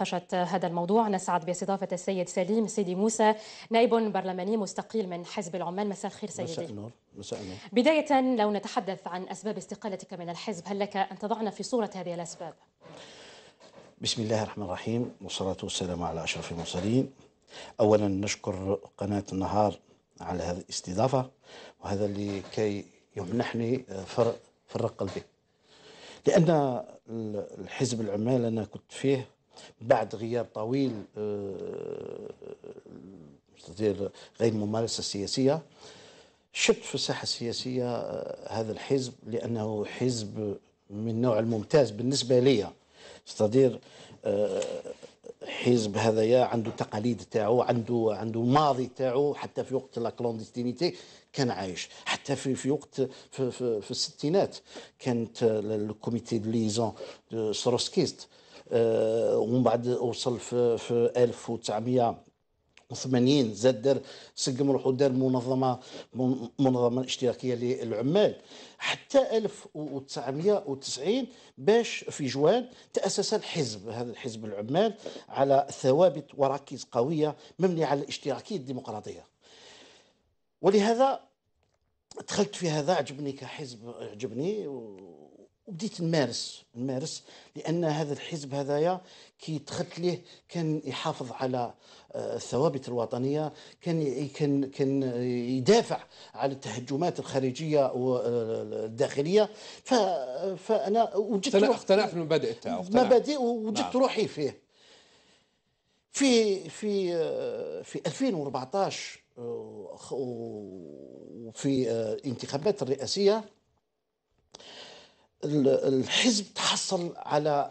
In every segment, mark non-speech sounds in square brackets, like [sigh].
مناقشة هذا الموضوع نسعد باستضافة السيد سليم سيدي موسى نائب برلماني مستقيل من حزب العمال مساء الخير سيدي مساء النور مساء النور بداية لو نتحدث عن أسباب استقالتك من الحزب هل لك أن تضعنا في صورة هذه الأسباب؟ بسم الله الرحمن الرحيم والصلاة والسلام على أشرف المرسلين أولا نشكر قناة النهار على هذه الاستضافة وهذا اللي كي يمنحني فرق آه، فرق قلبي لأن الحزب العمال أنا كنت فيه بعد غياب طويل آه، غير ممارسة السياسية شفت في الساحة السياسية آه، هذا الحزب لأنه حزب من النوع الممتاز بالنسبة لي استدير آه، حزب هذايا عنده تقاليد تاعو عنده عنده ماضي تاعو حتى في وقت لا كلونديستينيتي كان عايش حتى في في وقت في, في, في الستينات كانت الكوميتي دو ليزون سروسكيست آه، ومن بعد وصل في, في 1980 زاد دار سقم روحو دار منظمه منظمه اشتراكيه للعمال حتى 1990 باش في جوان تاسس الحزب هذا الحزب العمال على ثوابت وراكيز قويه مبنيه على الاشتراكيه الديمقراطيه ولهذا دخلت في هذا عجبني كحزب عجبني وبديت نمارس نمارس لان هذا الحزب هذايا كي دخلت ليه كان يحافظ على آه، الثوابت الوطنيه كان كان كان يدافع على التهجمات الخارجيه والداخليه آه، فانا وجدت اقتنعت بالمبادئ تاعو مبادئ وجدت نعم. روحي فيه في في آه، في 2014 وفي الانتخابات الرئاسيه الحزب تحصل على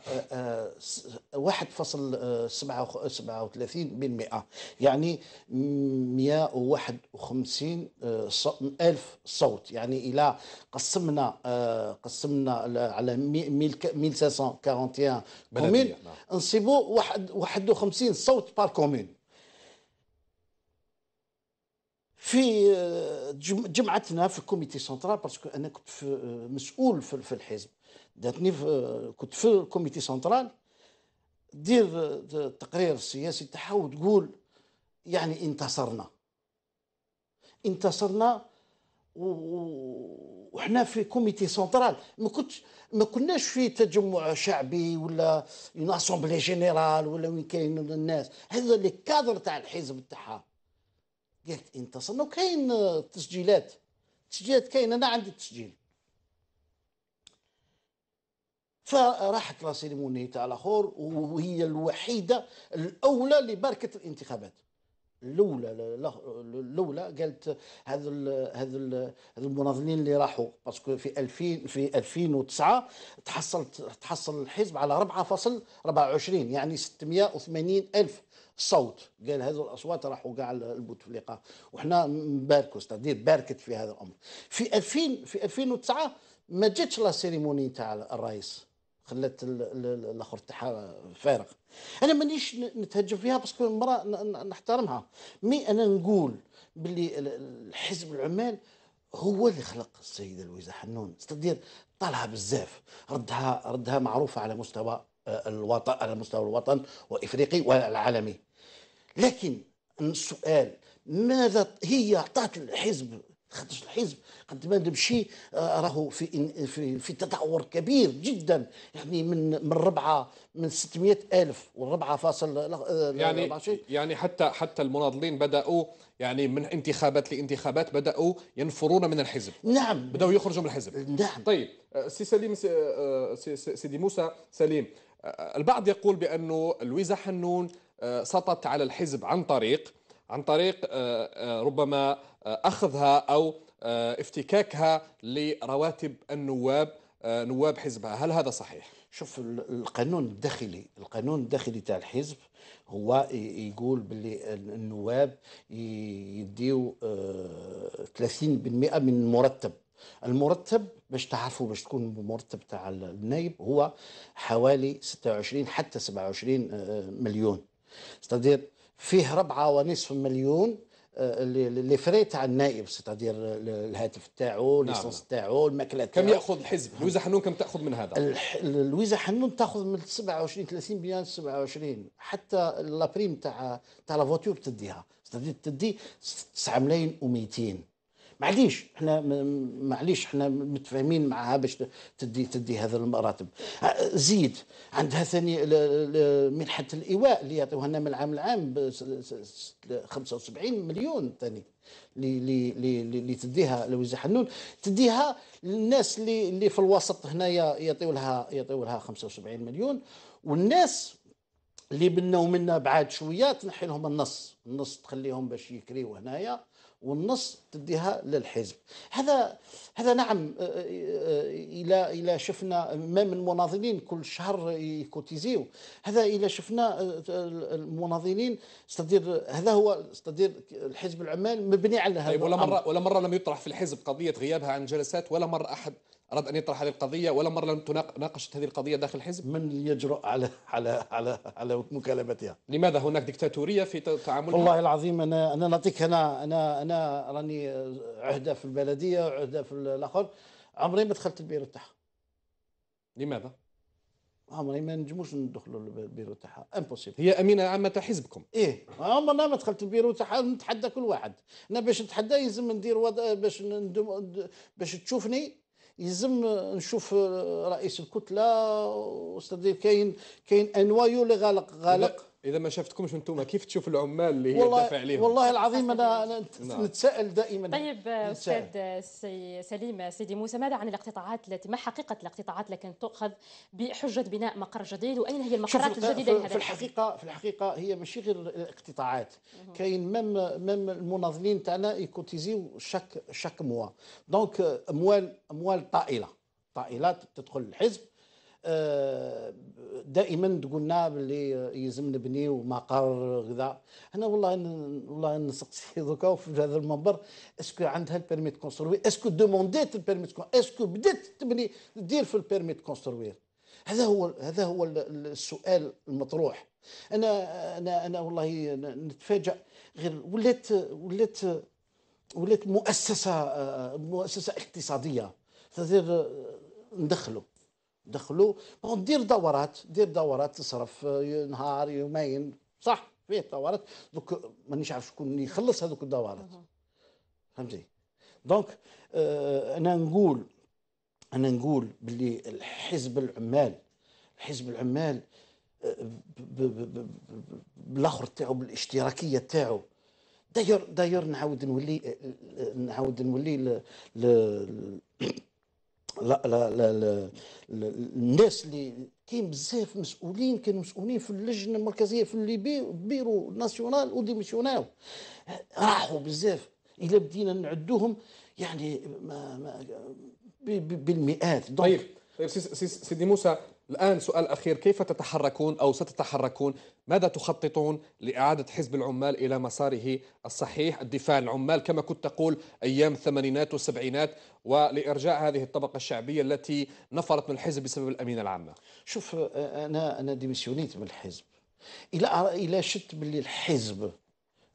1.37 آه، آه، آه، بالمئة يعني 151 ألف صوت يعني إلى قسمنا قسمنا على 1541 كومين نعم. نصيبوا 51 صوت بار كومين في آه، جمعتنا في الكوميتي سنترال باسكو انا كنت في آه، مسؤول في الحزب داتني في آه، كنت في الكوميتي سنترال دير التقرير السياسي تاعها وتقول يعني انتصرنا انتصرنا وحنا في كوميتي سنترال ما كنتش ما كناش في تجمع شعبي ولا اون اسومبلي جينيرال ولا وين كاين الناس هذا لي كادر تاع الحزب تاعها قالت انتصرنا وكاين تسجيلات تسجيلات كاين انا عندي التسجيل فراحت لا سيريموني تاع الاخر وهي الوحيده الاولى اللي باركت الانتخابات الاولى الاولى قالت هذو هذو المناضلين اللي راحوا باسكو في 2000 في 2009 تحصلت تحصل الحزب على 4.24 يعني 680 الف صوت قال هذو الاصوات راحوا كاع لبوتفليقه وحنا نباركوا ستادير باركت في هذا الامر في 2000 في 2009 ما جاتش لا سيريموني تاع الرئيس خلات الاخر تاعها فارغ انا مانيش نتهجم فيها باسكو المراه نحترمها مي انا نقول باللي الحزب العمال هو اللي خلق السيده لويزه حنون استدير طالها بزاف ردها ردها معروفه على مستوى آه، الوطن على مستوى الوطن وافريقي والعالمي لكن السؤال ماذا هي اعطت الحزب خدش الحزب قد ما نمشي آه، راهو في في في تدهور كبير جدا يعني من من ربعه من 600 الف والربعه فاصل آه، يعني يعني حتى حتى المناضلين بداوا يعني من انتخابات لانتخابات بداوا ينفرون من الحزب نعم بداوا يخرجوا من الحزب نعم طيب آه، سي سليم سيدي موسى سليم البعض يقول بانه لويزا حنون سطت على الحزب عن طريق عن طريق آه، آه، ربما آه، اخذها او افتكاكها لرواتب النواب نواب حزبها هل هذا صحيح؟ شوف القانون الداخلي القانون الداخلي تاع الحزب هو يقول باللي النواب يديو 30% من المرتب المرتب باش تعرفوا باش تكون المرتب تاع النايب هو حوالي 26 حتى 27 مليون استاذ فيه ربعة ونصف مليون آه، اللي فري تاع النائب ستادير الهاتف تاعو نعم. الليسونس تاعو الماكله تاعو كم ياخذ الحزب لويزا حنون كم تاخذ من هذا لويزا حنون تاخذ من 27 30 بيان 27 حتى لابريم تاع تاع لا فوتور تديها ستادير تدي 9 ملايين و200 معليش احنا معليش احنا متفاهمين معها باش تدي تدي هذا المراتب زيد عندها ثاني منحه الايواء اللي يعطيوها لنا من العام العام ب 75 مليون ثاني اللي اللي اللي تديها لوزة حنون تديها للناس اللي اللي في الوسط هنايا يعطيو لها يعطيو لها 75 مليون والناس اللي بناو منا بعاد شويه تنحي لهم النص النص تخليهم باش يكريو هنايا والنص تديها للحزب هذا هذا نعم آه، آه، آه، الى الى شفنا من المناضلين كل شهر يكوتيزيو هذا الى شفنا المناضلين استدير هذا هو استدير الحزب العمال مبني على هذا طيب ولا مره ولا مره لم يطرح في الحزب قضيه غيابها عن جلسات ولا مره احد أراد أن يطرح هذه القضية ولا مرة لم تناقشت هذه القضية داخل الحزب من يجرؤ على على على على مكالمتها لماذا هناك دكتاتورية في تعامل والله العظيم أنا أنا نعطيك أنا أنا أنا راني عهدة في البلدية عهدة في الآخر عمري ما دخلت البيرو تاعها لماذا؟ عمري ما نجموش ندخلوا البيرو تاعها امبوسيبل هي امينه عامه حزبكم ايه عمرنا ما دخلت البيرو تاعها نتحدى كل واحد انا باش نتحدى لازم ندير وضع باش ندم... باش تشوفني يلزم نشوف رئيس الكتله استاذ كاين كاين انوايو اللي غالق غالق اذا ما شافتكمش انتم كيف تشوف العمال اللي هي تدافع عليهم والله العظيم انا نتساءل دائما طيب استاذ سي سليم سيدي موسى ماذا عن الاقتطاعات التي ما حقيقه الاقتطاعات التي كانت تؤخذ بحجه بناء مقر جديد واين هي المقرات الجديده لهذا في الحقيقه في الحقيقه هي ماشي غير الاقتطاعات كاين مام مام المناضلين تاعنا يكوتيزيو شاك شاك موا دونك اموال اموال طائله طائلات تدخل الحزب آه، دائما تقولنا باللي يلزم نبنيو مقر كذا انا والله والله نسقسي [laughs] دوكا في هذا المنبر اسكو عندها البيرميت كونستروي اسكو دومونديت البيرميت اسكو بدات تبني دير في البيرميت كونستروي كونستروير هذا هو هذا هو السؤال المطروح انا انا انا والله نتفاجئ غير ولات ولات ولات مؤسسه آه، مؤسسه اقتصاديه تدير آه، ندخلوا دخلوا بون دير دورات دير دورات تصرف آه، نهار يومين صح فيه دورات دوك مانيش عارف شكون يخلص هذوك الدورات فهمتي دونك آه، انا نقول انا نقول باللي الحزب العمال حزب العمال آه، بالاخر تاعو بالاشتراكيه تاعو داير داير نعاود نولي نعاود نولي ل... ل... لا لا لا, لا الناس اللي كاين بزاف مسؤولين كانوا مسؤولين في اللجنه المركزيه في الليبي بيرو ناسيونال وديميسيوناو راحوا بزاف الا بدينا نعدوهم يعني ما ما بالمئات طيب طيب سيدي موسى الآن سؤال أخير كيف تتحركون أو ستتحركون ماذا تخططون لإعادة حزب العمال إلى مساره الصحيح الدفاع عن العمال كما كنت تقول أيام الثمانينات والسبعينات ولإرجاع هذه الطبقة الشعبية التي نفرت من الحزب بسبب الأمينة العامة شوف أنا أنا ديميسيونيت من الحزب إلى إلى شت باللي الحزب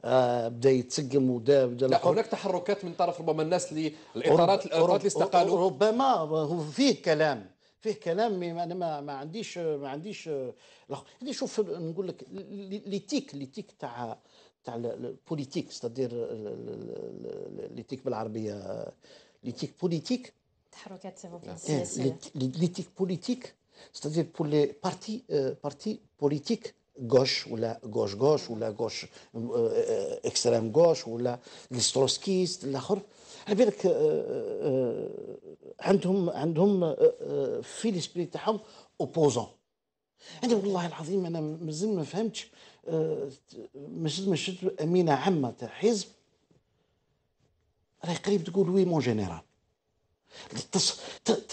آه بدا يتسقم ودا بدا لا هناك تحركات من طرف ربما الناس للاطارات الاطارات اللي استقالوا ربما هو فيه كلام فيه كلام انا ما, عنديش ما عنديش هذه آه، شوف نقول لك ليتيك ليتيك تاع تاع البوليتيك ستادير ليتيك بالعربيه ليتيك بوليتيك تحركات سياسيه ليتيك بوليتيك ستادير بور لي بارتي بارتي بوليتيك غوش ولا غوش غوش ولا غوش اكستريم غوش ولا الستروسكيست الاخر على بالك عندهم عندهم في الاسبري تاعهم اوبوزون انا والله العظيم انا مازال ما فهمتش مازال ما شفت امينه عامه تاع حزب راهي قريب تقول وي مون جينيرال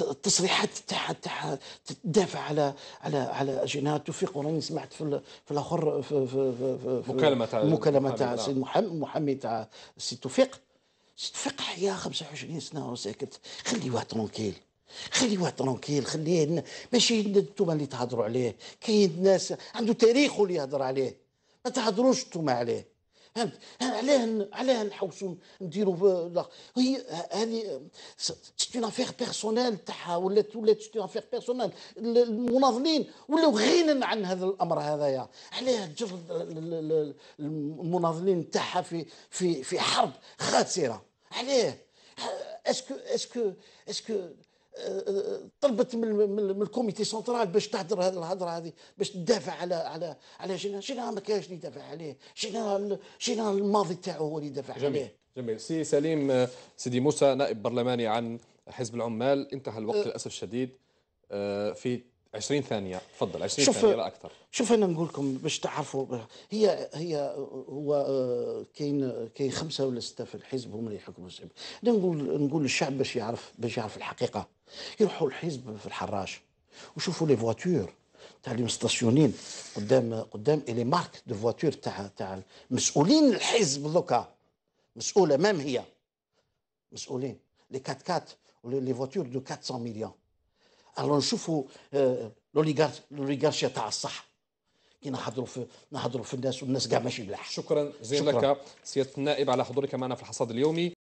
التصريحات تاعها تاعها تدافع على على على جناها توفيق وراني سمعت في في الاخر في في في مكالمه تاع المكالمه تاع سي محمي تاع السيد توفيق سي توفيق حيا 25 سنه وساكت خليوها ترونكيل خليوه ترونكيل خليه ماشي انتم اللي تهضروا عليه كاين ناس عنده تاريخه اللي يهضر عليه ما تهضروش انتم عليه فهمت علاه علاه نحوسوا نديروا هي هذه سيت اون افير بيرسونيل تاعها ولات ولات سيت اون افير بيرسونيل المناضلين ولاو غينا عن هذا الامر هذايا علاه تجر المناضلين تاعها في في في حرب خاسره علاه اسكو اسكو اسكو طلبت من من الكوميتي سنترال باش تهدر هذه الهضره هذه باش تدافع على على على شينا شينا ما كانش اللي يدافع عليه شينا شينا الماضي تاعو هو اللي يدافع عليه جميل جميل سي سليم آه، سيدي موسى نائب برلماني عن حزب العمال انتهى الوقت أه للاسف الشديد آه، في 20 ثانية تفضل 20 شوف ثانية لا أكثر شوف أنا نقول لكم باش تعرفوا هي هي هو آه، كاين كاين خمسة ولا ستة في الحزب هم اللي يحكموا الشعب نقول نقول للشعب باش يعرف باش يعرف الحقيقة يروحوا الحزب في الحراش وشوفوا لي فواتور تاع اللي مستاسيونين قدام قدام لي مارك دو فواتور تاع تاع مسؤولين الحزب دوكا مسؤولة مام هي مسؤولين لي 4 4 ولي فواتور دو 400 مليون الو نشوفوا آه، لوليغارشيا تاع الصح كي نحضروا في نحضروا في الناس والناس كاع ماشي ملاح شكرا جزيلا لك سياده النائب على حضورك معنا في الحصاد اليومي